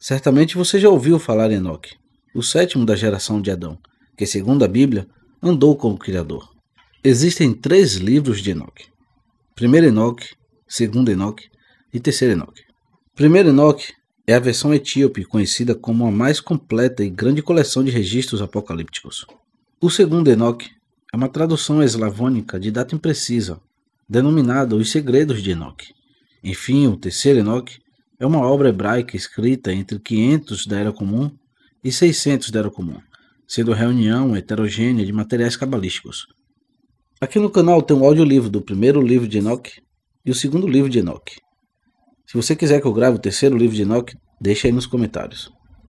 Certamente você já ouviu falar em Enoque, o sétimo da geração de Adão, que, segundo a Bíblia, andou com o Criador. Existem três livros de Enoque: primeiro Enoque, segundo Enoque e terceiro Enoque. Primeiro Enoque é a versão etíope conhecida como a mais completa e grande coleção de registros apocalípticos. O segundo Enoque é uma tradução eslavônica de data imprecisa, denominada Os Segredos de Enoque. Enfim, o terceiro Enoque é uma obra hebraica escrita entre 500 da Era Comum e 600 da Era Comum, sendo reunião heterogênea de materiais cabalísticos. Aqui no canal tem um audiolivro do primeiro livro de Enoch e o segundo livro de Enoch. Se você quiser que eu grave o terceiro livro de Enoch, deixe aí nos comentários.